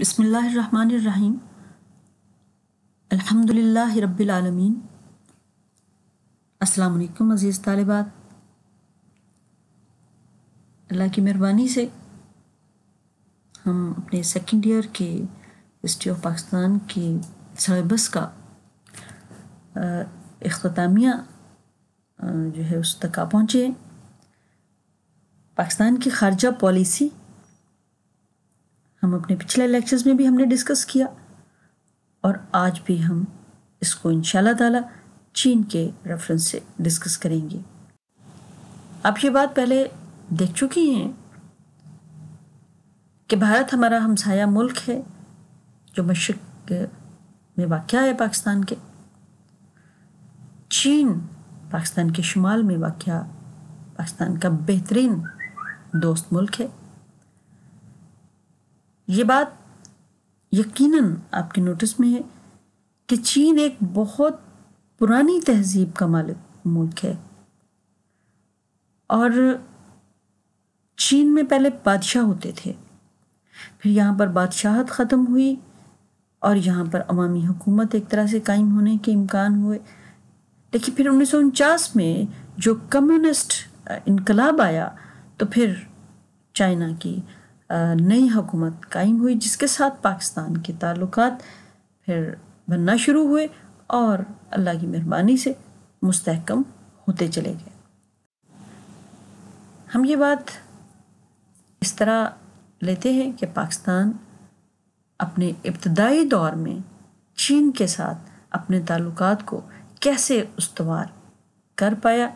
बसमीम अल्हम्दुलिल्लाह रबालमीन आलमीन अज़ीज़ तालिबात अल्लाह की मेहरबानी से हम अपने सेकंड ईयर के हिस्ट्री ऑफ पाकिस्तान के सलेबस का अख्तामिया जो है उस तक आ पहुँचे पाकिस्तान की खारजा पॉलिसी हम अपने पिछले लेक्चर्स में भी हमने डिस्कस किया और आज भी हम इसको इन ताला चीन के रेफरेंस से डिस्कस करेंगे आप ये बात पहले देख चुकी हैं कि भारत हमारा हमसाया मुल्क है जो मशरक में वाक़ है पाकिस्तान के चीन पाकिस्तान के शुमाल में वाक़ पाकिस्तान का बेहतरीन दोस्त मुल्क है ये बात यकीनन आपके नोटिस में है कि चीन एक बहुत पुरानी तहजीब का मालिक मुल्क है और चीन में पहले बादशाह होते थे फिर यहाँ पर बादशाहत ख़त्म हुई और यहाँ पर अवामी हुकूमत एक तरह से कायम होने के इम्कान हुए लेकिन फिर उन्नीस में जो कम्युनिस्ट इनकलाब आया तो फिर चाइना की नई हुकूमत कायम हुई जिसके साथ पाकिस्तान के ताल्लुक फिर बनना शुरू हुए और अल्लाह की मेहरबानी से मुस्तकम होते चले गए हम ये बात इस तरह लेते हैं कि पाकिस्तान अपने इब्तदाई दौर में चीन के साथ अपने ताल्लुकात को कैसे उसवार कर पाया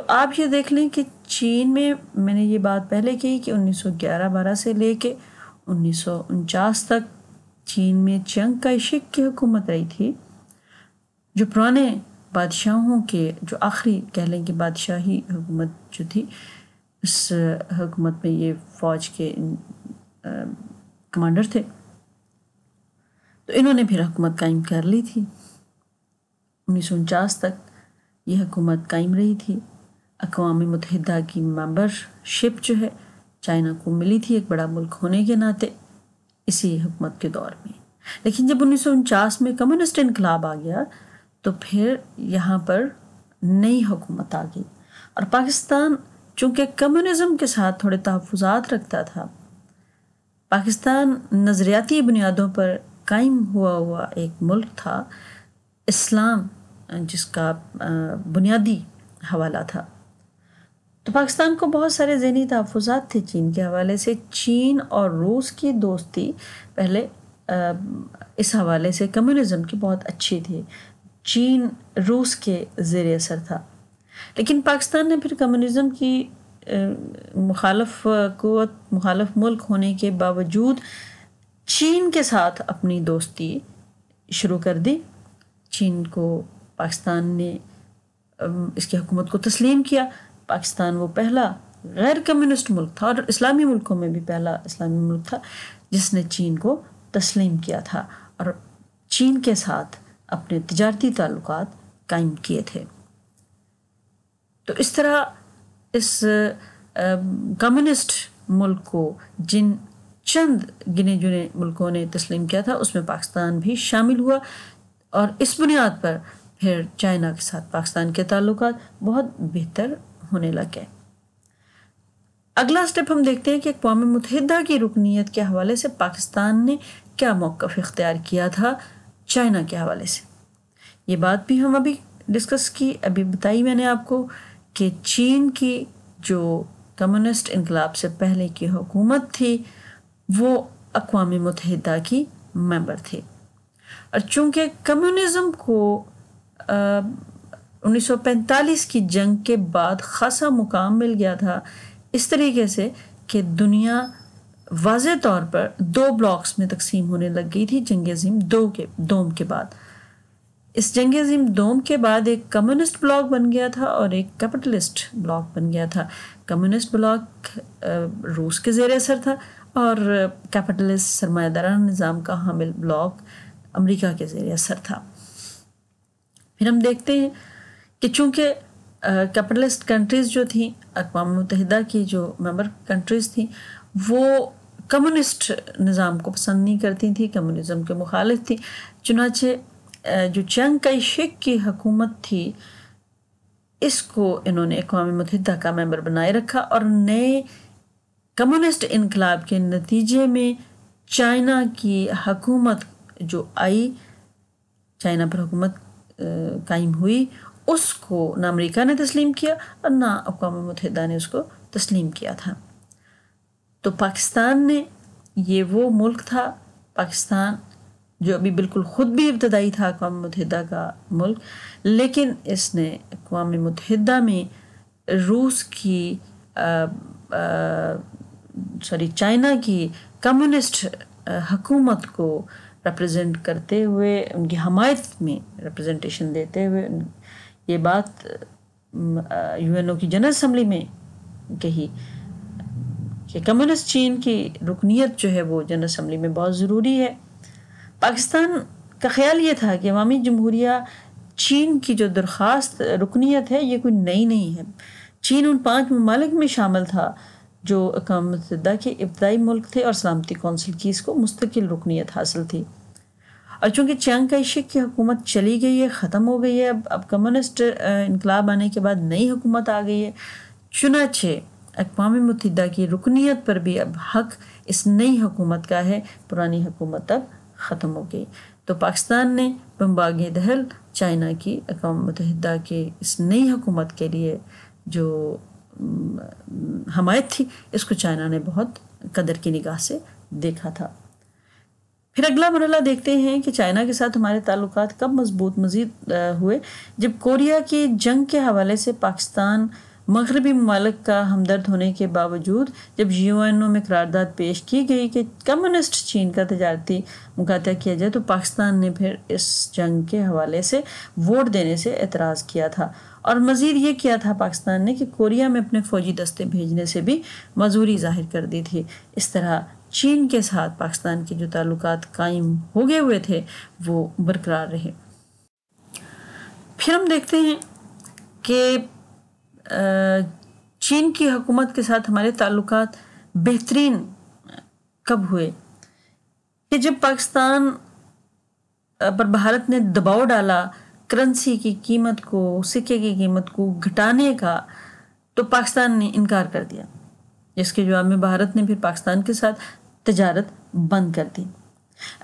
तो आप ये देख लें कि चीन में मैंने ये बात पहले कही कि 1911-12 से लेके उन्नीस तक चीन में चंग काइशिक की हुकूमत रही थी जो पुराने बादशाहों के जो आखिरी कह लें कि बादशाही हुकूमत जो थी इस हुकूमत में ये फ़ौज के कमांडर थे तो इन्होंने फिर हुकूमत कायम कर ली थी उन्नीस तक ये हुकूमत कायम रही थी अकवा मतहदा की मेंबरशिप जो है चाइना को मिली थी एक बड़ा मुल्क होने के नाते इसी हुकूमत के दौर में लेकिन जब उन्नीस सौ उनचास में कम्युनिस्ट इनकलाब आ गया तो फिर यहाँ पर नई हुकूमत आ गई और पाकिस्तान चूँकि कम्युनिज़म के साथ थोड़े तहफात रखता था पाकिस्तान नज़रियाती बुनियादों पर कायम हुआ हुआ एक मुल्क था इस्लाम जिसका बुनियादी हवाला था तो पाकिस्तान को बहुत सारे जहनी तहफात थे चीन के हवाले से चीन और रूस की दोस्ती पहले इस हवाले से कम्युनिज़म की बहुत अच्छी थी चीन रूस के ज़ेर असर था लेकिन पाकिस्तान ने फिर कम्यूनिज़म की मुखालफ कुत मुखालफ मुल्क होने के बावजूद चीन के साथ अपनी दोस्ती शुरू कर दी चीन को पाकिस्तान ने इसकी हुकूमत को तस्लीम किया पाकिस्तान वो पहला गैर कम्युनिस्ट मुल्क था और इस्लामी मुल्कों में भी पहला इस्लामी मुल्क था जिसने चीन को तस्लीम किया था और चीन के साथ अपने तजारती ताल्लुक कायम किए थे तो इस तरह इस कम्युनिस्ट मुल्क को जिन चंद गिने जुने मुल्कों ने तस्लीम किया था उसमें पाकिस्तान भी शामिल हुआ और इस बुनियाद पर फिर चाइना के साथ पाकिस्तान के ताल्लुक बहुत बेहतर होने लगे अगला स्टेप हम देखते हैं कि अकवा मुतहदा की रुकनीत के हवाले से पाकिस्तान ने क्या मौक़ इख्तियार किया था चाइना के हवाले से ये बात भी हम अभी डिस्कस की अभी बताई मैंने आपको कि चीन की जो कम्युनिस्ट इनकलाब से पहले की हुकूमत थी वो अकवा मुतहदा की मेंबर थी और चूँकि कम्युनिज़म को 1945 की जंग के बाद ख़ासा मुकाम मिल गया था इस तरीके से कि दुनिया वाज तौर पर दो ब्लॉक्स में तकसीम होने लग गई थी जंग अजीम दो के दोम के बाद इस जंग अजीम दोम के बाद एक कम्युनिस्ट ब्लॉक बन गया था और एक कैपिटलिस्ट ब्लॉक बन गया था कम्युनिस्ट ब्लॉक रूस के जेर असर था और कैपिटलिस्ट सरमादारा निज़ाम का हामिल ब्लॉक अमेरिका के जेर असर था फिर हम देखते हैं कि चूँकि कैपिटलिस्ट कंट्रीज़ जो थी अकवा मतहदा की जो मेंबर कंट्रीज़ थी वो कम्युनिस्ट निज़ाम को पसंद नहीं करती थी कम्युनिज़म के मुखालिफ थी चुनाचे जो चंग कई शेख की हकूमत थी इसको इन्होंने अकवा मतहदा का मेंबर बनाए रखा और नए कम्युनिस्ट इनकलाब के नतीजे में चाइना की हकूमत जो आई चाइना पर हुकूमत कायम हुई उसको ना अमरीका ने तस्लीम किया और ना अकवा मुतहदा ने उसको तस्लीम किया था तो पाकिस्तान ने ये वो मुल्क था पाकिस्तान जो अभी बिल्कुल ख़ुद भी इब्तदाई था अकवा मुतहदा का मुल्क लेकिन इसने अकवा मुतहदा में रूस की सॉरी चाइना की कम्युनिस्ट हकूमत को रिप्रेजेंट करते हुए उनकी हमायत में रिप्रेजेंटेशन देते हुए ये बात यूएनओ की जनरल असम्बली में कही कि कम्युनिस्ट चीन की रुकनीत जो है वो जनरल असम्बली में बहुत ज़रूरी है पाकिस्तान का ख्याल ये था कि अवामी जमहूरिया चीन की जो दरख्वास्त रुकनीत है ये कोई नई नहीं है चीन उन पाँच ममालिक में शामिल था जो मतदा के इब्तदाई मुल्क थे और सलामती कौंसिल की इसको मुस्तकिल रुकनीत हासिल थी और चूँकि का काइशिक की हुकूमत चली गई है ख़त्म हो गई है अब अब कम्युनिस्ट इनकलाब आने के बाद नई हुकूमत आ गई है चुनाचे अकवा मतदा की रुकनीत पर भी अब हक इस नई हुकूमत का है पुरानी हुकूमत अब ख़त्म हो गई तो पाकिस्तान ने बम्बाग दहल चाइना की अकवा मुतहदा के इस नई हुकूमत के लिए जो हमायत थी इसको चाइना ने बहुत कदर की निगाह से देखा था फिर अगला मरला देखते हैं कि चाइना के साथ हमारे ताल्लुक कब मजबूत मजीद हुए जब कोरिया की जंग के हवाले से पाकिस्तान मगरबी ममालक का हमदर्द होने के बावजूद जब यू एन ओ में करारदाद पेश की गई कि कम्युनिस्ट चीन का तजारती मुकाता किया जाए तो पाकिस्तान ने फिर इस जंग के हवाले से वोट देने से एतराज़ किया था और मज़ीद ये किया था पाकिस्तान ने कि कोरिया में अपने फ़ौजी दस्ते भेजने से भी मज़ूरी जाहिर कर दी थी इस तरह चीन के साथ पाकिस्तान के जो ताल्लुक कायम हो गए हुए थे वो बरकरार रहे फिर हम देखते हैं कि चीन की हुकूमत के साथ हमारे ताल्लुक बेहतरीन कब हुए कि जब पाकिस्तान पर भारत ने दबाव डाला करेंसी की कीमत को सिक्के की कीमत को घटाने का तो पाकिस्तान ने इनकार कर दिया इसके जवाब में भारत ने फिर पाकिस्तान के साथ तजारत बंद कर दी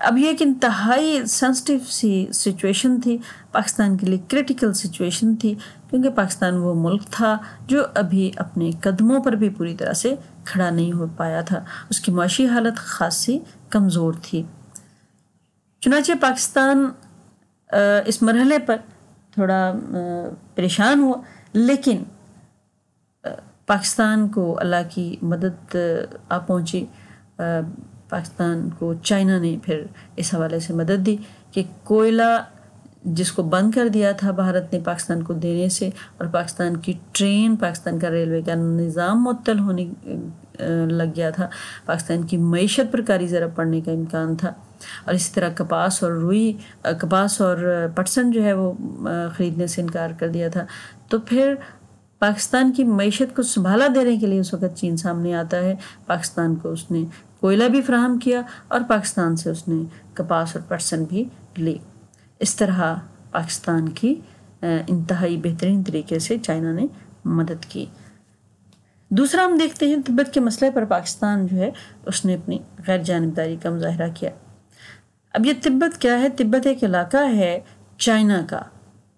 अब ये एक इंतहाई सेंसिटिव सी सिचुएशन थी पाकिस्तान के लिए क्रिटिकल सिचुएशन थी क्योंकि पाकिस्तान वो मुल्क था जो अभी अपने कदमों पर भी पूरी तरह से खड़ा नहीं हो पाया था उसकी माशी हालत खासी कमज़ोर थी चुनाचे पाकिस्तान इस मरहले पर थोड़ा परेशान हुआ लेकिन पाकिस्तान को अल्लाह की मदद आ पहुँची पाकिस्तान को चाइना ने फिर इस हवाले से मदद दी कि कोयला जिसको बंद कर दिया था भारत ने पाकिस्तान को देने से और पाकिस्तान की ट्रेन पाकिस्तान का रेलवे का निज़ाम मतल होने लग गया था पाकिस्तान की मीशत पर कारी ज़रा पड़ने का इम्कान था और इसी तरह कपास और रुई कपास और पटसन जो है वो ख़रीदने से इनकार कर दिया था तो फिर पाकिस्तान की मीशत को संभाला देने के लिए उस वक़्त चीन सामने आता है पाकिस्तान को उसने कोयला भी फ्राहम किया और पाकिस्तान से उसने कपास और पटसन भी ली इस तरह पाकिस्तान की इंतहाई बेहतरीन तरीके से चाइना ने मदद की दूसरा हम देखते हैं तिब्बत के मसले पर पाकिस्तान जो है उसने अपनी गैर जानबदारी का मुजाहरा किया अब यह तिब्बत क्या है तिब्बत एक इलाका है चाइना का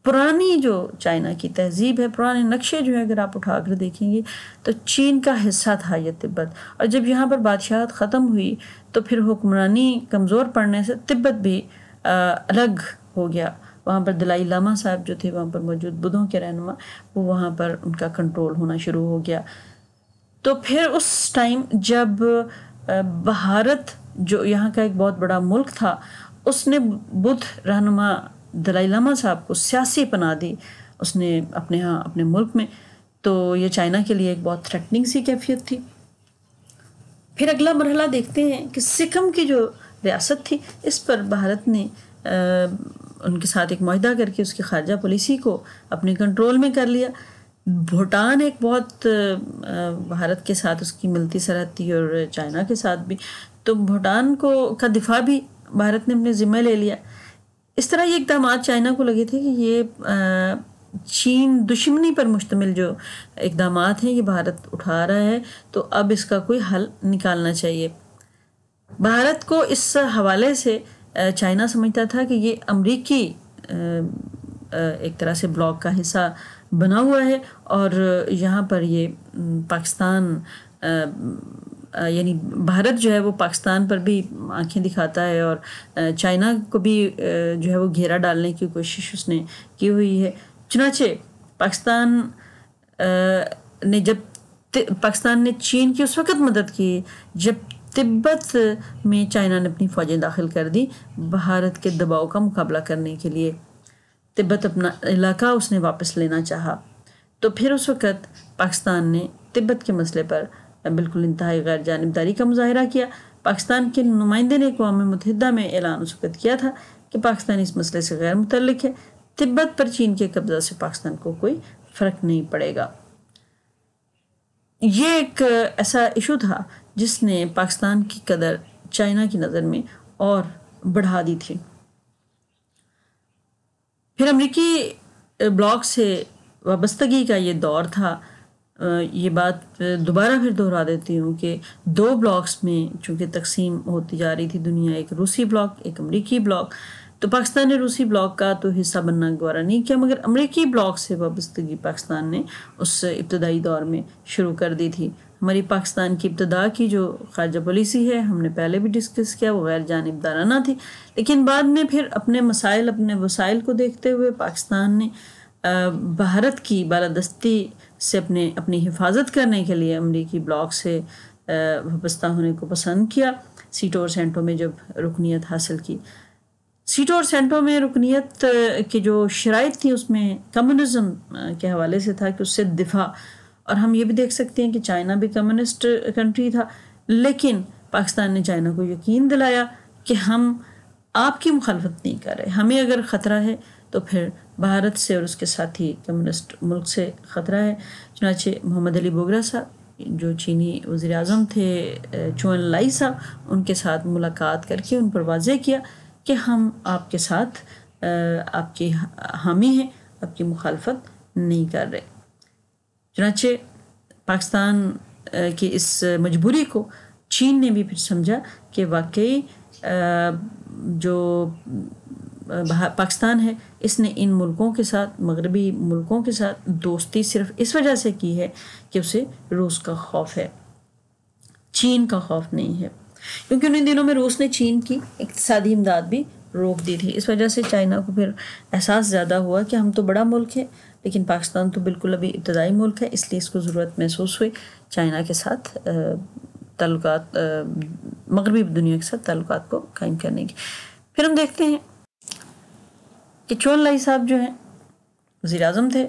पुरानी जो चाइना की तहजीब है पुराने नक्शे जो है अगर आप उठाकर देखेंगे तो चीन का हिस्सा था यह तिब्बत और जब यहाँ पर बादशाहत ख़त्म हुई तो फिर हुक्मरानी कमज़ोर पड़ने से तिब्बत भी आ, अलग हो गया वहाँ पर दलाई लामा साहब जो थे वहाँ पर मौजूद बुधों के रहनुमा वो वहाँ पर उनका कंट्रोल होना शुरू हो गया तो फिर उस टाइम जब भारत जो यहाँ का एक बहुत बड़ा मुल्क था उसने बुध रहनुमा दलाई लामा साहब को सियासी पना दी उसने अपने यहाँ अपने मुल्क में तो ये चाइना के लिए एक बहुत थ्रेटनिंग सी कैफियत थी फिर अगला मरहला देखते हैं कि सिक्किम की जो रियासत थी इस पर भारत ने आ, उनके साथ एक माहा करके उसकी खारजा पॉलिसी को अपने कंट्रोल में कर लिया भूटान एक बहुत भारत के साथ उसकी मिलती सरहद थी और चाइना के साथ भी तो भूटान को का दिफा भी भारत ने अपने ज़िम्मे ले लिया इस तरह ये इकदाम चाइना को लगे थे कि ये चीन दुश्मनी पर मुश्तमिल जो इकदाम हैं ये भारत उठा रहा है तो अब इसका कोई हल निकालना चाहिए भारत को इस हवाले से चाइना समझता था कि ये अमरीकी एक तरह से ब्लॉक का हिस्सा बना हुआ है और यहाँ पर ये पाकिस्तान यानी भारत जो है वो पाकिस्तान पर भी आंखें दिखाता है और चाइना को भी जो है वो घेरा डालने की कोशिश उसने की हुई है चुनाचे पाकिस्तान ने जब पाकिस्तान ने चीन की उस वक्त मदद की जब तिब्बत में चाइना ने अपनी फ़ौजें दाखिल कर दी भारत के दबाव का मुकाबला करने के लिए तिब्बत अपना इलाका उसने वापस लेना चाहा तो फिर उस वक़्त पाकिस्तान ने तिब्बत के मसले पर बिल्कुल इंतहाई गैर जानबदारी का मुजाहरा किया पाकिस्तान के नुमाइंदे ने अकवा मतहदा में ऐलान सकत किया था कि पाकिस्तान इस मसले से गैर मुतल है तिब्बत पर चीन के कब्जा से पाकिस्तान को कोई फ़र्क नहीं पड़ेगा ये एक ऐसा इशू था जिसने पाकिस्तान की कदर चाइना की नज़र में और बढ़ा दी थी फिर अमरीकी ब्लॉक से वाबस्तगी का ये दौर था ये बात दोबारा फिर दोहरा देती हूँ कि दो ब्लॉक्स में चूँकि तकसीम होती जा रही थी दुनिया एक रूसी ब्लॉक एक अमरीकी ब्लॉक तो पाकिस्तान ने रूसी ब्लॉक का तो हिस्सा बनना गवारा नहीं किया मगर अमरीकी ब्लॉक से वाबस्तगी पाकिस्तान ने उस इब्तदाई दौर में शुरू कर दी थी हमारी पाकिस्तान की इब्तदा की जो खारजा पॉलिसी है हमने पहले भी डिस्कस किया वो गैर जानबदाराना थी लेकिन बाद में फिर अपने मसाइल अपने वसाइल को देखते हुए पाकिस्तान ने भारत की बालादस्ती से अपने अपनी हिफाजत करने के लिए अमरीकी ब्लॉक से वाबस्ता होने को पसंद किया सीटों और सेंटों में जब रुकनीत हासिल की सीटों और सेंटों में रुकनीत की जो शराइ थी उसमें कम्युनिज्म के हवाले से था कि उससे दिफा और हम ये भी देख सकते हैं कि चाइना भी कम्युनिस्ट कंट्री था लेकिन पाकिस्तान ने चाइना को यकीन दिलाया कि हम आपकी मुखालफत नहीं कर रहे हमें अगर ख़तरा है तो फिर भारत से और उसके साथ ही कम्युनिस्ट मुल्क से ख़तरा है चुनाचे मोहम्मद अली बोगरा साहब जो चीनी वज़ी अजम थे चुन लाई साहब उनके साथ मुलाकात करके उन पर वाजह किया कि हम आपके साथ आपके हामी हैं आपकी मुखालफत नहीं कर रहे चुनाचे पाकिस्तान की इस मजबूरी को चीन ने भी फिर समझा कि वाकई जो पाकिस्तान है इसने इन मुल्कों के साथ मगरबी मुल्कों के साथ दोस्ती सिर्फ इस वजह से की है कि उसे रूस का खौफ है चीन का खौफ नहीं है क्योंकि उन दिनों में रूस ने चीन की इकतदी इमदाद भी रोक दी थी इस वजह से चाइना को फिर एहसास ज़्यादा हुआ कि हम तो बड़ा मुल्क है लेकिन पाकिस्तान तो बिल्कुल अभी इब्तदाई मुल्क है इसलिए इसको ज़रूरत महसूस हुई चाइना के साथ तल्लक मगरबी दुनिया के साथ तल्लक को कायम करने की फिर हम देखते हैं कि लाई साहब जो हैं वज़ी अजम थे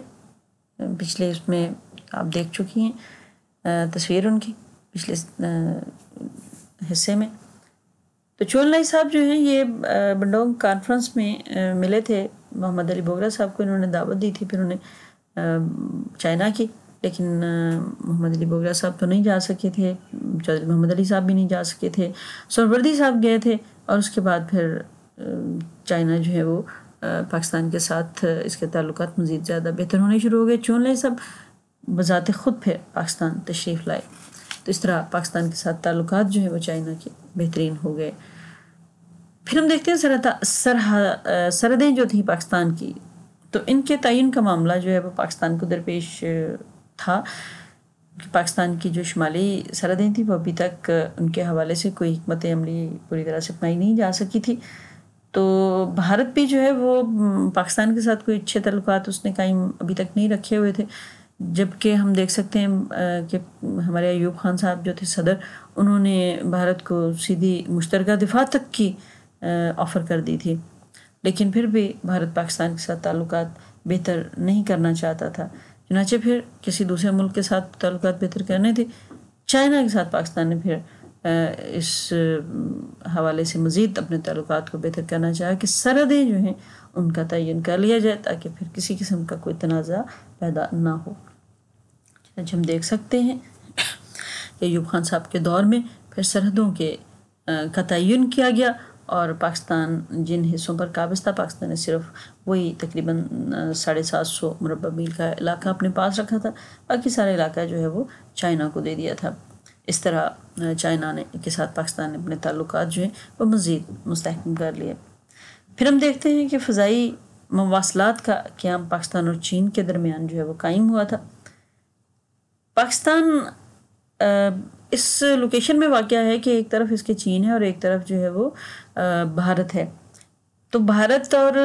पिछले उसमें आप देख चुकी हैं तस्वीर उनकी पिछले हिस्से में तो चोन लाई साहब जो हैं ये बंडोंग कॉन्फ्रेंस में मिले थे मोहम्मद अली बोगरा साहब को इन्होंने दावत दी थी फिर उन्हें चाइना की लेकिन मोहम्मद अली बोगरा साहब तो नहीं जा सके थे चौधरी मोहम्मद अली साहब भी नहीं जा सके थे सोनवर्दी साहब गए थे और उसके बाद फिर चाइना जो है वो पाकिस्तान के साथ इसके ताल्लुक मज़ीद ज़्यादा बेहतर होने शुरू हो गए लें सब बज़ात ख़ुद फिर पाकिस्तान तशरीफ़ लाए तो इस तरह पाकिस्तान के साथ ताल्लुक जो है वो चाइना के बेहतरीन हो गए फिर हम देखते हैं सरहद सरहदें जो थी पाकिस्तान की तो इनके तयन का मामला जो है वो पाकिस्तान को दरपेश था कि पाकिस्तान की जो शुमाली सरहदें थी वो अभी तक उनके हवाले से कोई हमत अमली पूरी तरह से अपनाई नहीं जा सकी थी तो भारत भी जो है वो हम्म, पाकिस्तान के साथ कोई अच्छे तल्लुकात उसने कहीं अभी तक नहीं रखे हुए थे जबकि हम देख सकते हैं कि हमारे अयूब खान साहब जो थे सदर उन्होंने भारत को सीधी मुश्तर दिफा तक की ऑफ़र कर दी थी लेकिन फिर भी भारत पाकिस्तान के साथ ताल्लुक बेहतर नहीं करना चाहता था चुनाचे फिर किसी दूसरे मुल्क के साथ ताल्लुक बेहतर करने थे चाइना के साथ पाकिस्तान ने फिर इस हवाले से मज़ीद अपने तल्लक को बेहतर करना चाहे कि सरहदें जो हैं उनका तयन कर लिया जाए ताकि फिर किसी किस्म का कोई तनाज़ा पैदा ना हो आज हम देख सकते हैं कि यूब खान साहब के दौर में फिर सरहदों के का तयन किया गया और पाकिस्तान जिन हिस्सों पर काबज था पाकिस्तान ने सिर्फ वही तकरीबन साढ़े सात सौ मुरबा मील का इलाका अपने पास रखा था बाकी सारा इलाका जो है वो चाइना को दे दिया था इस तरह चाइना ने के साथ पाकिस्तान ने अपने ताल्लुक जो हैं वो मज़ीद मुस्तकम कर लिए फिर हम देखते हैं कि फ़जाई मवासलात का क्याम पाकिस्तान और चीन के दरमियान जो है वो कायम हुआ था पाकिस्तान इस लोकेशन में वाक़ है कि एक तरफ इसके चीन है और एक तरफ जो है वो भारत है तो भारत और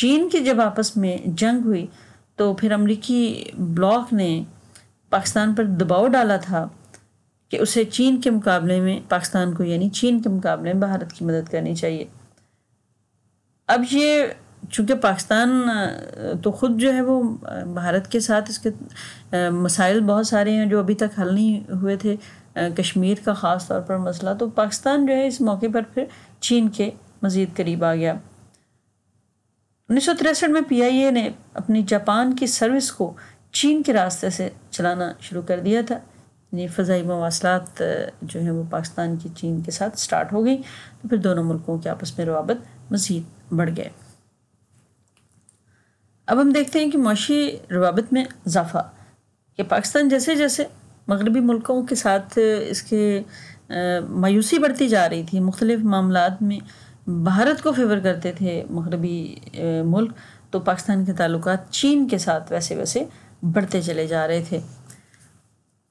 चीन की जब आपस में जंग हुई तो फिर अमरीकी ब्लॉक ने पाकिस्तान पर दबाव डाला था कि उसे चीन के मुकाबले में पाकिस्तान को यानी चीन के मुकाबले में भारत की मदद करनी चाहिए अब ये चूँकि पाकिस्तान तो ख़ुद जो है वो भारत के साथ इसके मसाइल बहुत सारे हैं जो अभी तक हल नहीं हुए थे कश्मीर का ख़ास तौर पर मसला तो पाकिस्तान जो है इस मौके पर फिर चीन के मज़ीद करीब आ गया उन्नीस में पीआईए ने अपनी जापान की सर्विस को चीन के रास्ते से चलाना शुरू कर दिया था ये फ़जाई मवासलात जो हैं वो पाकिस्तान की चीन के साथ स्टार्ट हो गई तो फिर दोनों मुल्कों के आपस में रवाबत मज़ीद बढ़ गए अब हम देखते हैं कि माशी रवाबत में इजाफा कि पाकिस्तान जैसे जैसे मगरबी मुल्कों के साथ इसके मायूसी बढ़ती जा रही थी मुख्तलिफ मामला में भारत को फेवर करते थे मगरबी मुल्क तो पाकिस्तान के तलुक चीन के साथ वैसे वैसे बढ़ते चले जा रहे थे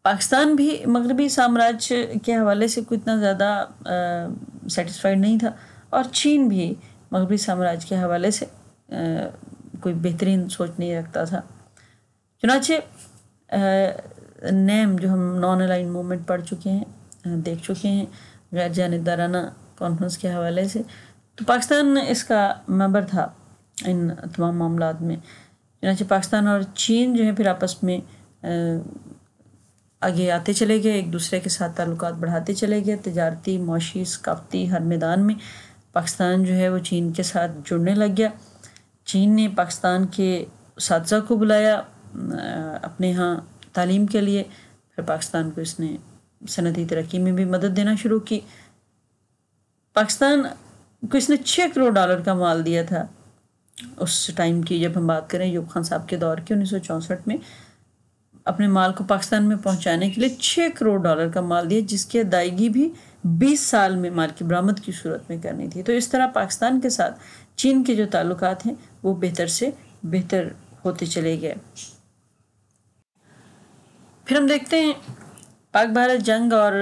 पाकिस्तान भी मगरबी साम्राज्य के हवाले से कोई इतना ज़्यादा सेटिस्फाइड नहीं था और चीन भी मगरबी साम्राज्य के हवाले से आ, कोई बेहतरीन सोच नहीं रखता था चुनाचे नैम जो हम नॉन अलाइन मूवमेंट पढ़ चुके हैं देख चुके हैं गैर जानदाराना कॉन्फ्रेंस के हवाले से तो पाकिस्तान इसका मेंबर था इन तमाम मामला में चुनाचे पाकिस्तान और चीन जो है फिर आपस में आ, आगे आते चले गए एक दूसरे के साथ ताल्लुक बढ़ाते चले गए तजारती मुशी सकाफती हर मैदान में पाकिस्तान जो है वो चीन के साथ जुड़ने लग गया चीन ने पाकिस्तान के उस को बुलाया अपने यहाँ तालीम के लिए फिर पाकिस्तान को इसने सनती तरक्की में भी मदद देना शुरू की पाकिस्तान को इसने छः करोड़ डॉलर का माल दिया था उस टाइम की जब हम बात करें यूब खान साहब के दौर की उन्नीस में अपने माल को पाकिस्तान में पहुंचाने के लिए छः करोड़ डॉलर का माल दिया जिसकी अदायगी भी बीस साल में माल की बरामद की सूरत में करनी थी तो इस तरह पाकिस्तान के साथ चीन के जो ताल्लुक हैं वो बेहतर से बेहतर होते चले गए फिर हम देखते हैं पाक भारत जंग और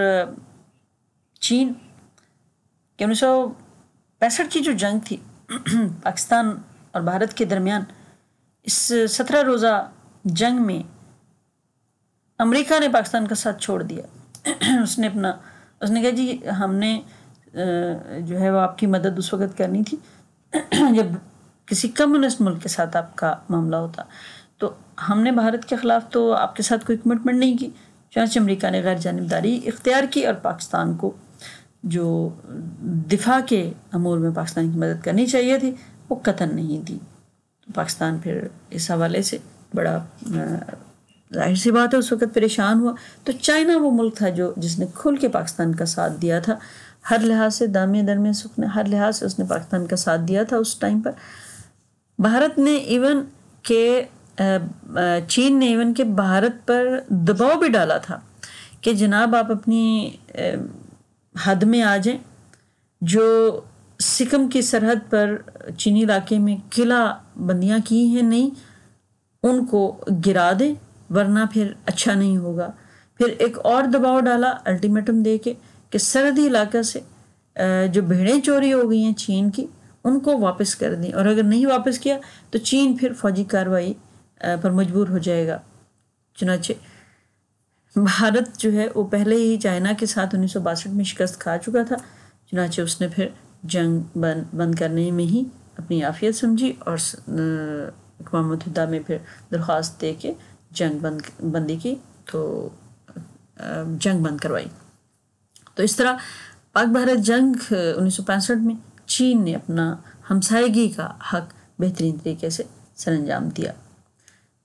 चीन के उन्नीस सौ पैंसठ की जो जंग थी पाकिस्तान और भारत के दरमियान इस सत्रह रोज़ा जंग में अमेरिका ने पाकिस्तान का साथ छोड़ दिया उसने अपना उसने कहा जी हमने जो है वो आपकी मदद उस वक़्त करनी थी जब किसी कम्युनिस्ट मुल्क के साथ आपका मामला होता तो हमने भारत के ख़िलाफ़ तो आपके साथ कोई कमिटमेंट नहीं की चाँच अमरीका ने गैर जानबदारी इख्तियार की और पाकिस्तान को जो दिफा के अमूर में पाकिस्तान की मदद करनी चाहिए थी वो कतन नहीं दी तो पाकिस्तान फिर इस हवाले से बड़ा जाहिर सी बात है उस वक्त परेशान हुआ तो चाइना वो मुल्क था जो जिसने खुल के पाकिस्तान का साथ दिया था हर लिहाज से दामिया दरमिया सुख ने हर लिहाज से उसने पाकिस्तान का साथ दिया था उस टाइम पर भारत ने इवन के चीन ने इवन के भारत पर दबाव भी डाला था कि जनाब आप अपनी हद में आ जाएं जो सिकम की सरहद पर चीनी इलाके में किला बंदियाँ की हैं नहीं उनको गिरा दें वरना फिर अच्छा नहीं होगा फिर एक और दबाव डाला अल्टीमेटम दे के कि सरहदी इलाका से जो भेड़ें चोरी हो गई हैं चीन की उनको वापस कर दें और अगर नहीं वापस किया तो चीन फिर फौजी कार्रवाई पर मजबूर हो जाएगा चुनाचे भारत जो है वो पहले ही चाइना के साथ उन्नीस में शिकस्त खा चुका था चुनाचे उसने फिर जंग बंद बंद करने में ही अपनी आफियत समझी और अकवा में फिर दरख्वास्त दे के जंग बंद बंदी की तो जंग बंद करवाई तो इस तरह पाक भारत जंग उन्नीस में चीन ने अपना हमसायगी का हक बेहतरीन तरीके से सर अंजाम दिया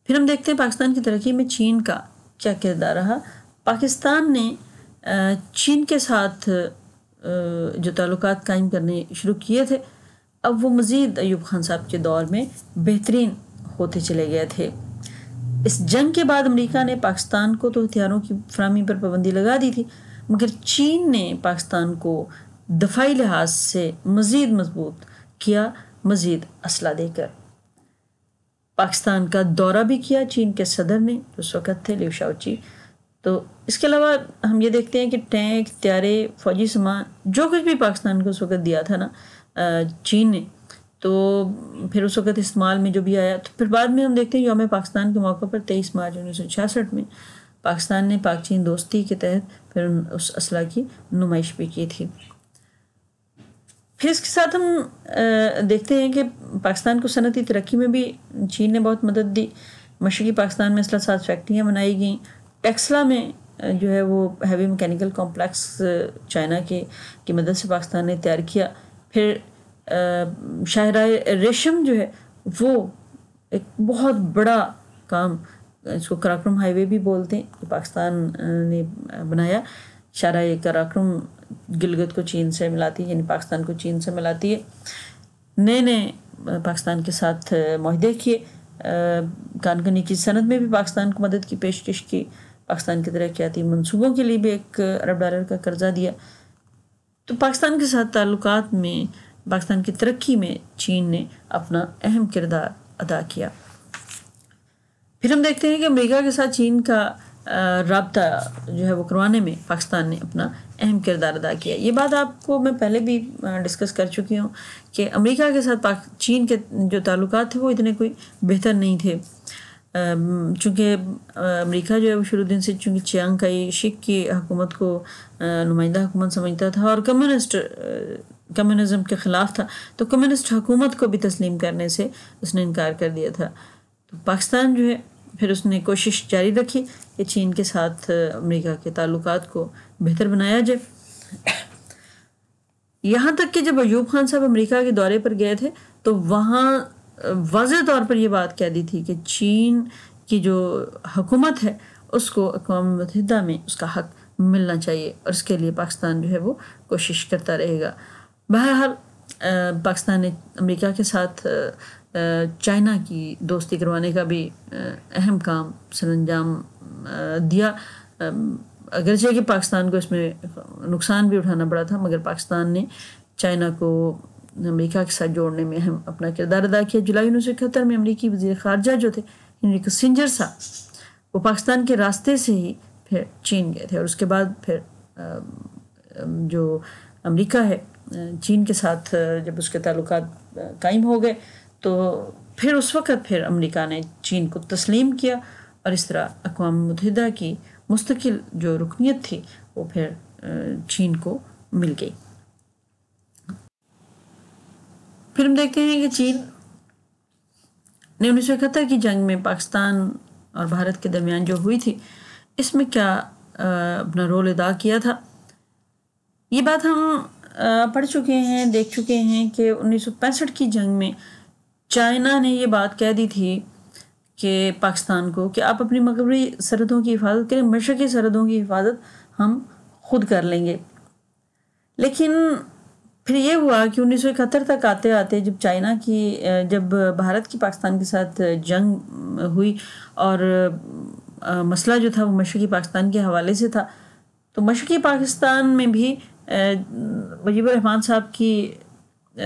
फिर हम देखते हैं पाकिस्तान की तरक्की में चीन का क्या किरदार रहा पाकिस्तान ने चीन के साथ जो ताल्लुक कायम करने शुरू किए थे अब वो मज़ीद अयूब खान साहब के दौर में बेहतरीन होते चले गए थे इस जंग के बाद अमेरिका ने पाकिस्तान को तो हथियारों की फ्राहमी पर पाबंदी लगा दी थी मगर चीन ने पाकिस्तान को दफाई लिहाज से मज़ीद मजबूत किया मज़ीद असला देकर पाकिस्तान का दौरा भी किया चीन के सदर ने उस वक़्त थे लिव शाउची तो इसके अलावा हम ये देखते हैं कि टैंक त्यारे फौजी सामान जो कुछ भी पाकिस्तान को उस वक़्त दिया था ना चीन ने तो फिर उस वक्त इस्तेमाल में जो भी आया तो फिर बाद में हम देखते हैं योम पाकिस्तान के मौके पर तेईस मार्च उन्नीस सौ छियासठ में पाकिस्तान ने पाक चीन दोस्ती के तहत फिर उस असला की नुमाइश भी की थी फिर इसके साथ हम देखते हैं कि पाकिस्तान को सनती तरक्की में भी चीन ने बहुत मदद दी मशरक़ी पाकिस्तान में असला सात फैक्ट्रियाँ बनाई गई टेक्सला में जो है वो हैवी मैकेनिकल कॉम्प्लेक्स चाइना के की मदद से पाकिस्तान ने तैयार किया फिर शाहरा रेशम जो है वो एक बहुत बड़ा काम इसको कराक्रम हाईवे भी बोलते हैं पाकिस्तान ने बनाया शाहरा कराक्रम गिलगत को चीन से मिलाती है यानी पाकिस्तान को चीन से मिलाती है नए नए पाकिस्तान के साथ माहदे किए कानकनी की सनत में भी पाकिस्तान को मदद की पेशकश की पाकिस्तान की तरक्याती मनसूबों के लिए भी एक अरब डॉलर का कर्जा दिया तो पाकिस्तान के साथ ताल्लुकात में पाकिस्तान की तरक्की में चीन ने अपना अहम किरदार अदा किया फिर हम देखते हैं कि अमेरिका के साथ चीन का रबता जो है वो करवाने में पाकिस्तान ने अपना अहम किरदार अदा किया ये बात आपको मैं पहले भी डिस्कस कर चुकी हूँ कि अमेरिका के साथ पाक चीन के जो ताल्लुक थे वो इतने कोई बेहतर नहीं थे चूँकि अमेरिका जो है वो शुरू दिन से चूँकि चियांग का शिख की हुकूमत को नुमाइंदा हुकूमत समझता था और कम्युनिस्ट कम्युनिज्म के ख़िलाफ़ था तो कम्युनिस्ट हुकूमत को भी तस्लीम करने से उसने इनकार कर दिया था तो पाकिस्तान जो है फिर उसने कोशिश जारी रखी कि चीन के साथ अमेरिका के ताल्लुक को बेहतर बनाया जाए यहाँ तक कि जब अयूब खान साहब अमेरिका के दौरे पर गए थे तो वहाँ वाज तौर पर यह बात कह दी थी कि चीन की जो हुकूमत है उसको अकवा मतहदा में उसका हक मिलना चाहिए और इसके लिए पाकिस्तान जो है वो कोशिश करता रहेगा बहरहाल पाकिस्तान ने अमेरिका के साथ चाइना की दोस्ती करवाने का भी अहम काम अंजाम दिया अगरचे कि पाकिस्तान को इसमें नुकसान भी उठाना पड़ा था मगर पाकिस्तान ने चाइना को अमेरिका के साथ जोड़ने में अहम अपना किरदार अदा किया जुलाई उन्नीस सौ इकहत्तर में अमरीकी वजी खारजा जो थे इनरी किसिंजर साहब वो पाकिस्तान के रास्ते से ही फिर चीन गए थे और उसके बाद फिर जो अमेरिका है चीन के साथ जब उसके ताल्लुक कायम हो गए तो फिर उस वक़्त फिर अमेरिका ने चीन को तस्लीम किया और इस तरह अकवा मतहदा की मुस्तकिल जो रुकनीत थी वो फिर चीन को मिल गई फिर हम देखते हैं कि चीन ने उन्नीस सौ इकहत्तर की जंग में पाकिस्तान और भारत के दरमियान जो हुई थी इसमें क्या अपना रोल अदा किया था ये बात हम पढ़ चुके हैं देख चुके हैं कि 1965 की जंग में चाइना ने ये बात कह दी थी कि पाकिस्तान को कि आप अपनी मकबरी सरहदों की हिफाजत करें मशरक़ी सरहदों की हिफाजत हम खुद कर लेंगे लेकिन फिर ये हुआ कि इकहत्तर तक आते आते जब चाइना की जब भारत की पाकिस्तान के साथ जंग हुई और मसला जो था वो मशरक़ी पाकिस्तान के हवाले से था तो मशरक़ी पाकिस्तान में भी मुजीब रहमान साहब की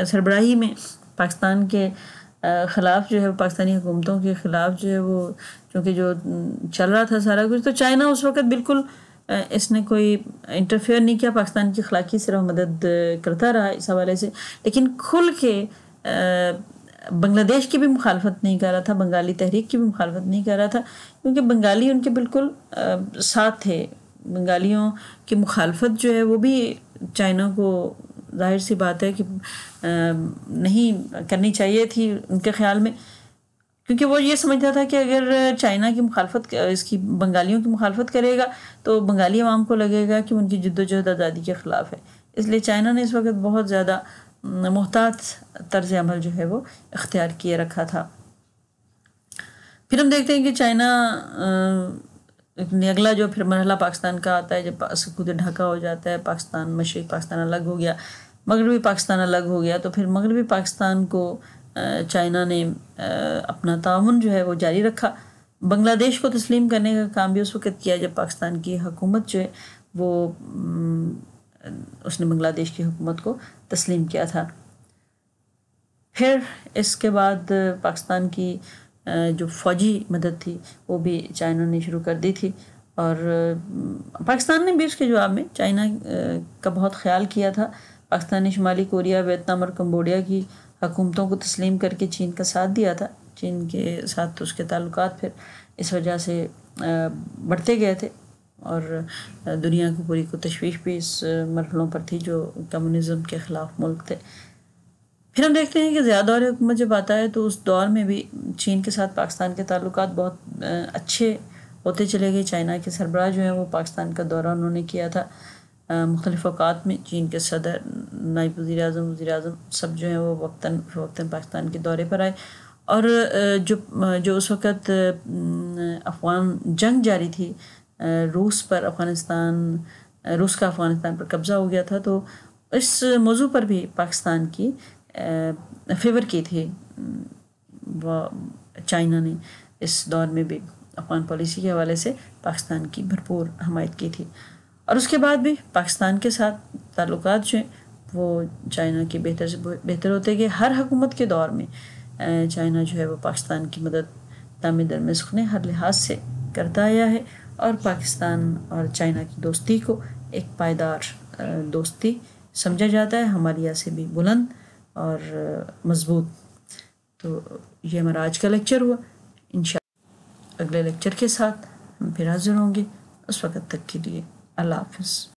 सरबराही में पाकिस्तान के ख़िलाफ़ जो है पाकिस्तानी हुकूमतों के ख़िलाफ़ जो है वो चूँकि जो चल रहा था सारा कुछ तो चाइना उस वक़्त बिल्कुल इसने कोई इंटरफेयर नहीं किया पाकिस्तान की खलाकी सिर्फ मदद करता रहा इस हवाले से लेकिन खुल के बंग्लादेश की भी मुखालफत नहीं कर रहा था बंगाली तहरीक की भी मुखालफत नहीं कर रहा था क्योंकि बंगाली उनके बिल्कुल साथ थे बंगालियों की मुखालफत जो है वो भी चाइना को जाहिर सी बात है कि नहीं करनी चाहिए थी उनके ख्याल में क्योंकि वो ये समझता था कि अगर चाइना की मुखालफत इसकी बंगालियों की मुखालफत करेगा तो बंगाली आवाम को लगेगा कि उनकी जद्दोजहद आज़ादी के ख़िलाफ़ है इसलिए चाइना ने इस वक्त बहुत ज़्यादा मुहतात तर्ज अमल जो है वो इख्तियार किए रखा था फिर हम देखते हैं कि चाइना अगला जो फिर मरहला पाकिस्तान का आता है जब खुद ढाका हो जाता है पाकिस्तान मशरक़ पाकिस्तान अलग हो गया मगरबी पाकिस्तान अलग हो गया तो फिर मगरबी पाकिस्तान को चाइना ने अपना ताउन जो है वो जारी रखा बांग्लादेश को तस्लीम करने का काम भी उस वक्त किया जब पाकिस्तान की हुकूमत जो है वो उसने बांग्लादेश की हुकूमत को तस्लीम किया था फिर इसके बाद पाकिस्तान की जो फौजी मदद थी वो भी चाइना ने शुरू कर दी थी और पाकिस्तान ने भी इसके जवाब में चाइना का बहुत ख्याल किया था पाकिस्तान ने शुमाली कोरिया वियतनाम और कम्बोडिया की हकूमतों को तस्लीम करके चीन का साथ दिया था चीन के साथ तो उसके ताल्लुक फिर इस वजह से बढ़ते गए थे और दुनिया की पूरी को तशवीश भी इस मरहलों पर थी जो कम्युनिज्म के ख़िलाफ़ मुल्क थे फिर हम देखते हैं कि ज़्यादा दौर हुकूमत जब आता है तो उस दौर में भी चीन के साथ पाकिस्तान के ताल्लुक बहुत अच्छे होते चले गए चाइना के सरबराह जो हैं वो पाकिस्तान का दौरा उन्होंने किया था मुख्तलिफ अवकात में चीन के सदर नायब वज़ी अजम वज़ी अजम सब जो हैं वो वक्ता वक्ता पाकिस्तान के दौरे पर आए और जो जो उस वक़्त अफगान जंग जारी थी रूस पर अफ़गानिस्तान रूस का अफ़गानिस्तान पर कब्ज़ा हो गया था तो इस मौजू पर भी पाकिस्तान की फेवर किए थे चाइना ने इस दौर में भी अफगान पॉलिसी के हवाले से पाकिस्तान की भरपूर हमायत की थी और उसके बाद भी पाकिस्तान के साथ ताल्लुक जो हैं वो चाइना के बेहतर से बेहतर होते गए हर हुकूमत के दौर में चाइना जो है वो पाकिस्तान की मदद तामिल दरम सुखने हर लिहाज से करता आया है और पाकिस्तान और चाइना की दोस्ती को एक पायदार दोस्ती समझा जाता है हमारे यहाँ से भी बुलंद और मज़बूत तो ये हमारा आज का लेक्चर हुआ इन अगले लेक्चर के साथ हम फिर हाजिर होंगे उस वक़्त तक के लिए अल्लाह हाफिज़